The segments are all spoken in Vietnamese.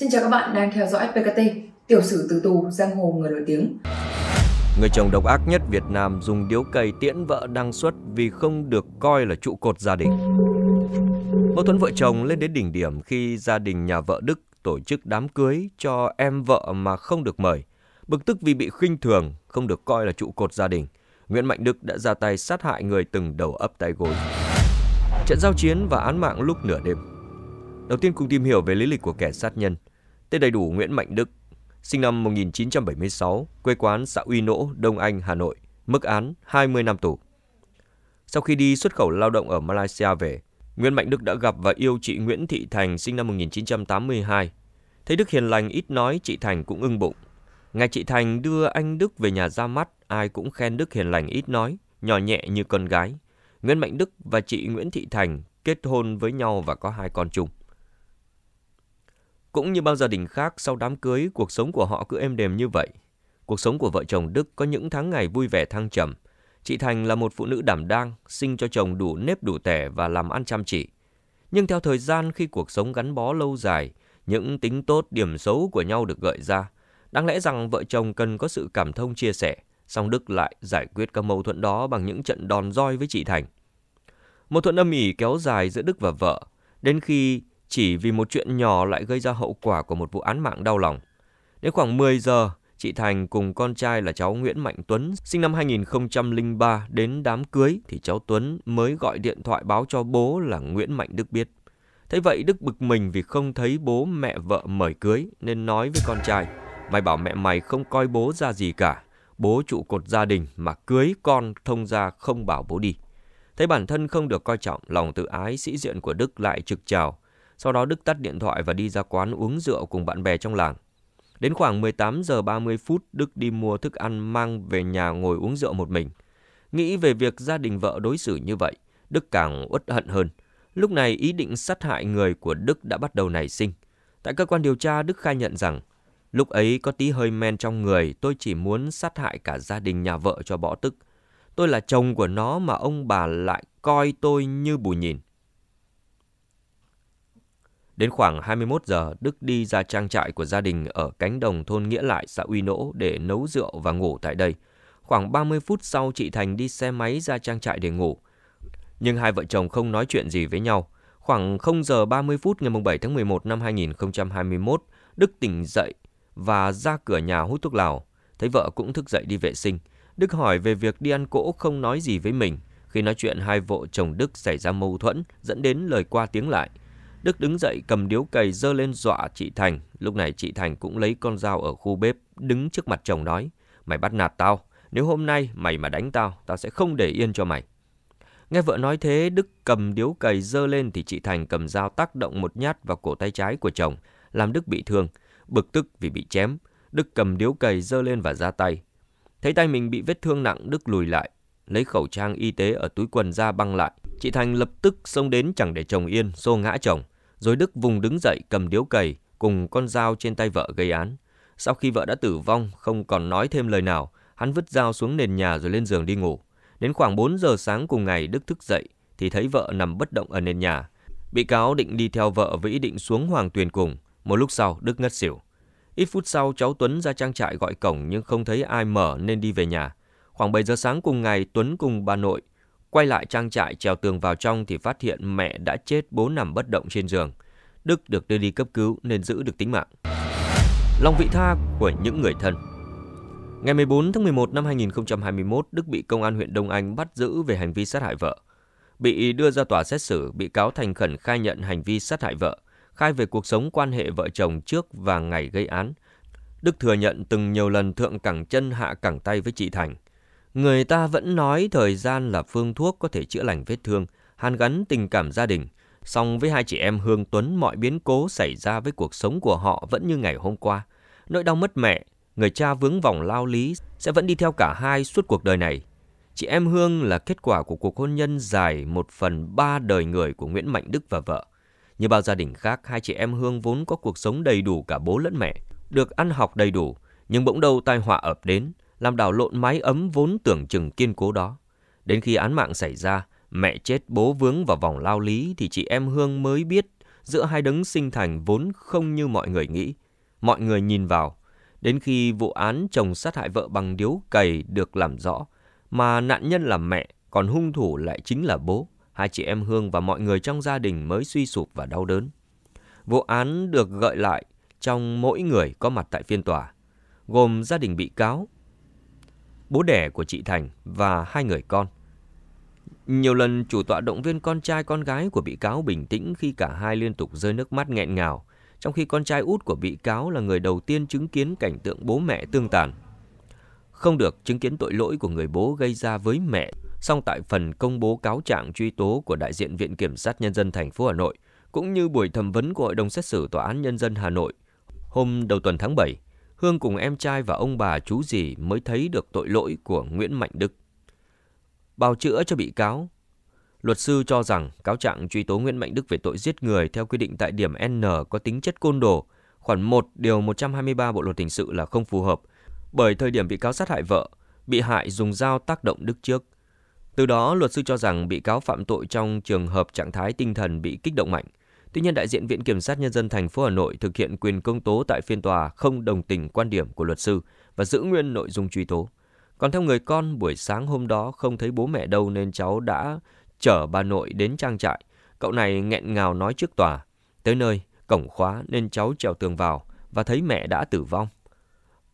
Xin chào các bạn đang theo dõi PKT, tiểu sử từ tù, giang hồ người nổi tiếng. Người chồng độc ác nhất Việt Nam dùng điếu cày tiễn vợ đăng xuất vì không được coi là trụ cột gia đình. Mâu thuẫn vợ chồng lên đến đỉnh điểm khi gia đình nhà vợ Đức tổ chức đám cưới cho em vợ mà không được mời. Bực tức vì bị khinh thường, không được coi là trụ cột gia đình. Nguyễn Mạnh Đức đã ra tay sát hại người từng đầu ấp tay gối. Trận giao chiến và án mạng lúc nửa đêm. Đầu tiên cùng tìm hiểu về lý lịch của kẻ sát nhân – tên đầy đủ Nguyễn Mạnh Đức, sinh năm 1976, quê quán xã Uy Nỗ, Đông Anh, Hà Nội, mức án 20 năm tù. Sau khi đi xuất khẩu lao động ở Malaysia về, Nguyễn Mạnh Đức đã gặp và yêu chị Nguyễn Thị Thành sinh năm 1982. Thấy Đức hiền lành ít nói, chị Thành cũng ưng bụng. Ngày chị Thành đưa anh Đức về nhà ra mắt, ai cũng khen Đức hiền lành ít nói, nhỏ nhẹ như con gái. Nguyễn Mạnh Đức và chị Nguyễn Thị Thành kết hôn với nhau và có hai con chung. Cũng như bao gia đình khác, sau đám cưới, cuộc sống của họ cứ êm đềm như vậy. Cuộc sống của vợ chồng Đức có những tháng ngày vui vẻ thăng trầm. Chị Thành là một phụ nữ đảm đang, sinh cho chồng đủ nếp đủ tẻ và làm ăn chăm chỉ. Nhưng theo thời gian khi cuộc sống gắn bó lâu dài, những tính tốt, điểm xấu của nhau được gợi ra. Đáng lẽ rằng vợ chồng cần có sự cảm thông chia sẻ, song Đức lại giải quyết các mâu thuẫn đó bằng những trận đòn roi với chị Thành. Một thuận âm ỉ kéo dài giữa Đức và vợ, đến khi chỉ vì một chuyện nhỏ lại gây ra hậu quả của một vụ án mạng đau lòng. Đến khoảng 10 giờ, chị Thành cùng con trai là cháu Nguyễn Mạnh Tuấn, sinh năm 2003 đến đám cưới thì cháu Tuấn mới gọi điện thoại báo cho bố là Nguyễn Mạnh Đức biết. Thế vậy Đức bực mình vì không thấy bố mẹ vợ mời cưới nên nói với con trai, mày bảo mẹ mày không coi bố ra gì cả, bố trụ cột gia đình mà cưới con thông ra không bảo bố đi. Thấy bản thân không được coi trọng, lòng tự ái sĩ diện của Đức lại trực trào, sau đó Đức tắt điện thoại và đi ra quán uống rượu cùng bạn bè trong làng. Đến khoảng 18 giờ 30 phút, Đức đi mua thức ăn mang về nhà ngồi uống rượu một mình. Nghĩ về việc gia đình vợ đối xử như vậy, Đức càng uất hận hơn. Lúc này ý định sát hại người của Đức đã bắt đầu nảy sinh. Tại cơ quan điều tra, Đức khai nhận rằng Lúc ấy có tí hơi men trong người, tôi chỉ muốn sát hại cả gia đình nhà vợ cho bỏ tức. Tôi là chồng của nó mà ông bà lại coi tôi như bù nhìn. Đến khoảng 21 giờ, Đức đi ra trang trại của gia đình ở cánh đồng thôn Nghĩa Lại, xã Uy Nỗ để nấu rượu và ngủ tại đây. Khoảng 30 phút sau, chị Thành đi xe máy ra trang trại để ngủ. Nhưng hai vợ chồng không nói chuyện gì với nhau. Khoảng 0 giờ 30 phút ngày 7 tháng 11 năm 2021, Đức tỉnh dậy và ra cửa nhà hút thuốc lào. Thấy vợ cũng thức dậy đi vệ sinh. Đức hỏi về việc đi ăn cỗ không nói gì với mình. Khi nói chuyện, hai vợ chồng Đức xảy ra mâu thuẫn dẫn đến lời qua tiếng lại – Đức đứng dậy cầm điếu cày dơ lên dọa chị Thành. Lúc này chị Thành cũng lấy con dao ở khu bếp đứng trước mặt chồng nói. Mày bắt nạt tao. Nếu hôm nay mày mà đánh tao, tao sẽ không để yên cho mày. Nghe vợ nói thế, Đức cầm điếu cày dơ lên thì chị Thành cầm dao tác động một nhát vào cổ tay trái của chồng, làm Đức bị thương. Bực tức vì bị chém, Đức cầm điếu cày dơ lên và ra tay. Thấy tay mình bị vết thương nặng, Đức lùi lại, lấy khẩu trang y tế ở túi quần ra băng lại Chị Thành lập tức xông đến chẳng để chồng yên, xô ngã chồng. Rồi Đức vùng đứng dậy cầm điếu cày cùng con dao trên tay vợ gây án. Sau khi vợ đã tử vong, không còn nói thêm lời nào, hắn vứt dao xuống nền nhà rồi lên giường đi ngủ. Đến khoảng 4 giờ sáng cùng ngày Đức thức dậy thì thấy vợ nằm bất động ở nền nhà. Bị cáo định đi theo vợ với ý định xuống Hoàng Tuyền cùng. Một lúc sau Đức ngất xỉu. Ít phút sau cháu Tuấn ra trang trại gọi cổng nhưng không thấy ai mở nên đi về nhà. Khoảng 7 giờ sáng cùng ngày Tuấn cùng bà nội Quay lại trang trại trèo tường vào trong thì phát hiện mẹ đã chết bố nằm bất động trên giường. Đức được đưa đi cấp cứu nên giữ được tính mạng. Lòng vị tha của những người thân Ngày 14 tháng 11 năm 2021, Đức bị công an huyện Đông Anh bắt giữ về hành vi sát hại vợ. Bị đưa ra tòa xét xử, bị cáo thành khẩn khai nhận hành vi sát hại vợ, khai về cuộc sống quan hệ vợ chồng trước và ngày gây án. Đức thừa nhận từng nhiều lần thượng cẳng chân hạ cẳng tay với chị Thành – Người ta vẫn nói thời gian là phương thuốc có thể chữa lành vết thương, hàn gắn tình cảm gia đình. Song với hai chị em Hương Tuấn, mọi biến cố xảy ra với cuộc sống của họ vẫn như ngày hôm qua. Nỗi đau mất mẹ, người cha vướng vòng lao lý sẽ vẫn đi theo cả hai suốt cuộc đời này. Chị em Hương là kết quả của cuộc hôn nhân dài một phần ba đời người của Nguyễn Mạnh Đức và vợ. Như bao gia đình khác, hai chị em Hương vốn có cuộc sống đầy đủ cả bố lẫn mẹ, được ăn học đầy đủ, nhưng bỗng đâu tai họa ập đến – làm đảo lộn mái ấm vốn tưởng chừng kiên cố đó. Đến khi án mạng xảy ra, mẹ chết bố vướng vào vòng lao lý thì chị em Hương mới biết giữa hai đấng sinh thành vốn không như mọi người nghĩ. Mọi người nhìn vào, đến khi vụ án chồng sát hại vợ bằng điếu cày được làm rõ, mà nạn nhân là mẹ, còn hung thủ lại chính là bố, hai chị em Hương và mọi người trong gia đình mới suy sụp và đau đớn. Vụ án được gợi lại trong mỗi người có mặt tại phiên tòa, gồm gia đình bị cáo, bố đẻ của chị Thành và hai người con. Nhiều lần chủ tọa động viên con trai con gái của bị cáo bình tĩnh khi cả hai liên tục rơi nước mắt nghẹn ngào, trong khi con trai út của bị cáo là người đầu tiên chứng kiến cảnh tượng bố mẹ tương tàn. Không được chứng kiến tội lỗi của người bố gây ra với mẹ, song tại phần công bố cáo trạng truy tố của đại diện Viện Kiểm sát Nhân dân thành phố Hà Nội, cũng như buổi thẩm vấn của Hội đồng xét xử Tòa án Nhân dân Hà Nội hôm đầu tuần tháng 7, Hương cùng em trai và ông bà chú gì mới thấy được tội lỗi của Nguyễn Mạnh Đức. Bào chữa cho bị cáo, luật sư cho rằng cáo trạng truy tố Nguyễn Mạnh Đức về tội giết người theo quy định tại điểm N có tính chất côn đồ, khoản 1 điều 123 Bộ luật hình sự là không phù hợp, bởi thời điểm bị cáo sát hại vợ, bị hại dùng dao tác động Đức trước. Từ đó, luật sư cho rằng bị cáo phạm tội trong trường hợp trạng thái tinh thần bị kích động mạnh, Tuy nhiên, đại diện Viện Kiểm sát Nhân dân thành phố Hà Nội thực hiện quyền công tố tại phiên tòa không đồng tình quan điểm của luật sư và giữ nguyên nội dung truy tố. Còn theo người con, buổi sáng hôm đó không thấy bố mẹ đâu nên cháu đã chở bà nội đến trang trại. Cậu này nghẹn ngào nói trước tòa. Tới nơi, cổng khóa nên cháu trèo tường vào và thấy mẹ đã tử vong.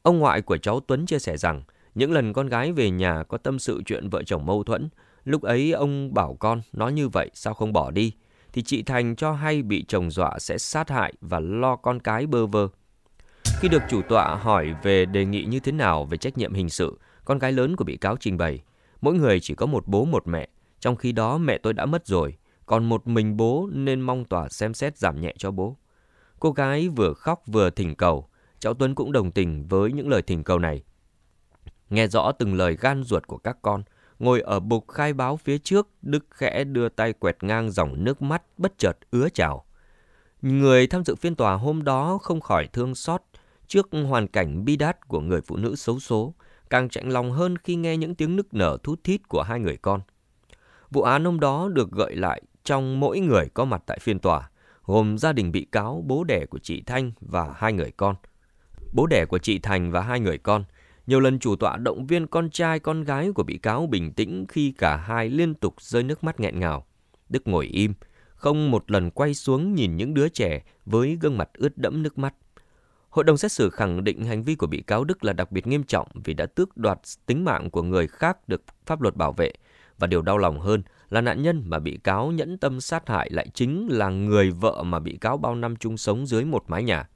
Ông ngoại của cháu Tuấn chia sẻ rằng, những lần con gái về nhà có tâm sự chuyện vợ chồng mâu thuẫn, lúc ấy ông bảo con nó như vậy sao không bỏ đi, thì chị Thành cho hay bị chồng dọa sẽ sát hại và lo con cái bơ vơ. Khi được chủ tọa hỏi về đề nghị như thế nào về trách nhiệm hình sự, con gái lớn của bị cáo trình bày, mỗi người chỉ có một bố một mẹ, trong khi đó mẹ tôi đã mất rồi, còn một mình bố nên mong tòa xem xét giảm nhẹ cho bố. Cô gái vừa khóc vừa thỉnh cầu, cháu Tuấn cũng đồng tình với những lời thỉnh cầu này. Nghe rõ từng lời gan ruột của các con, Ngồi ở bục khai báo phía trước, Đức khẽ đưa tay quẹt ngang dòng nước mắt bất chợt ứa trào. Người tham dự phiên tòa hôm đó không khỏi thương xót trước hoàn cảnh bi đát của người phụ nữ xấu số, càng chạnh lòng hơn khi nghe những tiếng nức nở thút thít của hai người con. Vụ án hôm đó được gợi lại trong mỗi người có mặt tại phiên tòa, gồm gia đình bị cáo, bố đẻ của chị Thanh và hai người con. Bố đẻ của chị Thành và hai người con nhiều lần chủ tọa động viên con trai con gái của bị cáo bình tĩnh khi cả hai liên tục rơi nước mắt nghẹn ngào. Đức ngồi im, không một lần quay xuống nhìn những đứa trẻ với gương mặt ướt đẫm nước mắt. Hội đồng xét xử khẳng định hành vi của bị cáo Đức là đặc biệt nghiêm trọng vì đã tước đoạt tính mạng của người khác được pháp luật bảo vệ. Và điều đau lòng hơn là nạn nhân mà bị cáo nhẫn tâm sát hại lại chính là người vợ mà bị cáo bao năm chung sống dưới một mái nhà.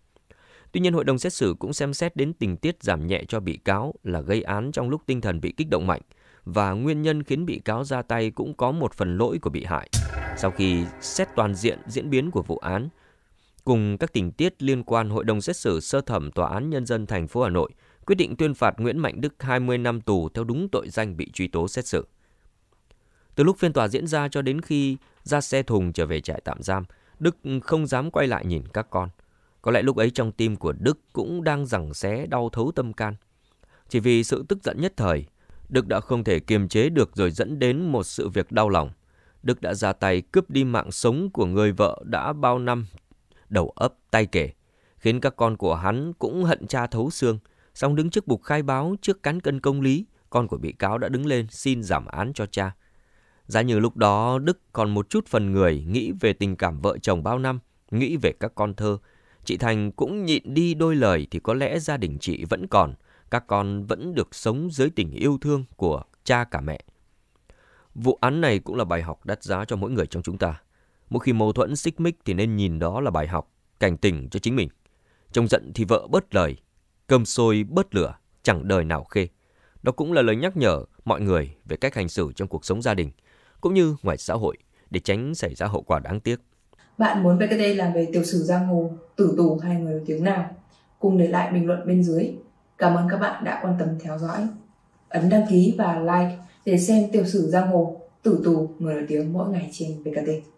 Tuy nhiên, hội đồng xét xử cũng xem xét đến tình tiết giảm nhẹ cho bị cáo là gây án trong lúc tinh thần bị kích động mạnh và nguyên nhân khiến bị cáo ra tay cũng có một phần lỗi của bị hại. Sau khi xét toàn diện diễn biến của vụ án, cùng các tình tiết liên quan hội đồng xét xử sơ thẩm tòa án nhân dân thành phố Hà Nội quyết định tuyên phạt Nguyễn Mạnh Đức 20 năm tù theo đúng tội danh bị truy tố xét xử. Từ lúc phiên tòa diễn ra cho đến khi ra xe thùng trở về trại tạm giam, Đức không dám quay lại nhìn các con – có lẽ lúc ấy trong tim của Đức cũng đang giằng xé đau thấu tâm can. Chỉ vì sự tức giận nhất thời, Đức đã không thể kiềm chế được rồi dẫn đến một sự việc đau lòng. Đức đã ra tay cướp đi mạng sống của người vợ đã bao năm đầu ấp tay kể, khiến các con của hắn cũng hận cha thấu xương. Xong đứng trước bục khai báo trước cán cân công lý, con của bị cáo đã đứng lên xin giảm án cho cha. Giá như lúc đó Đức còn một chút phần người nghĩ về tình cảm vợ chồng bao năm, nghĩ về các con thơ, Chị Thành cũng nhịn đi đôi lời thì có lẽ gia đình chị vẫn còn, các con vẫn được sống dưới tình yêu thương của cha cả mẹ. Vụ án này cũng là bài học đắt giá cho mỗi người trong chúng ta. Mỗi khi mâu thuẫn xích mích thì nên nhìn đó là bài học, cảnh tỉnh cho chính mình. Trong giận thì vợ bớt lời, cơm sôi bớt lửa, chẳng đời nào khê. Đó cũng là lời nhắc nhở mọi người về cách hành xử trong cuộc sống gia đình, cũng như ngoài xã hội để tránh xảy ra hậu quả đáng tiếc. Bạn muốn BKT làm về tiểu sử giang hồ, tử tù hay người nổi tiếng nào? Cùng để lại bình luận bên dưới. Cảm ơn các bạn đã quan tâm theo dõi. Ấn đăng ký và like để xem tiểu sử giang hồ, tử tù, người nổi tiếng mỗi ngày trên BKT.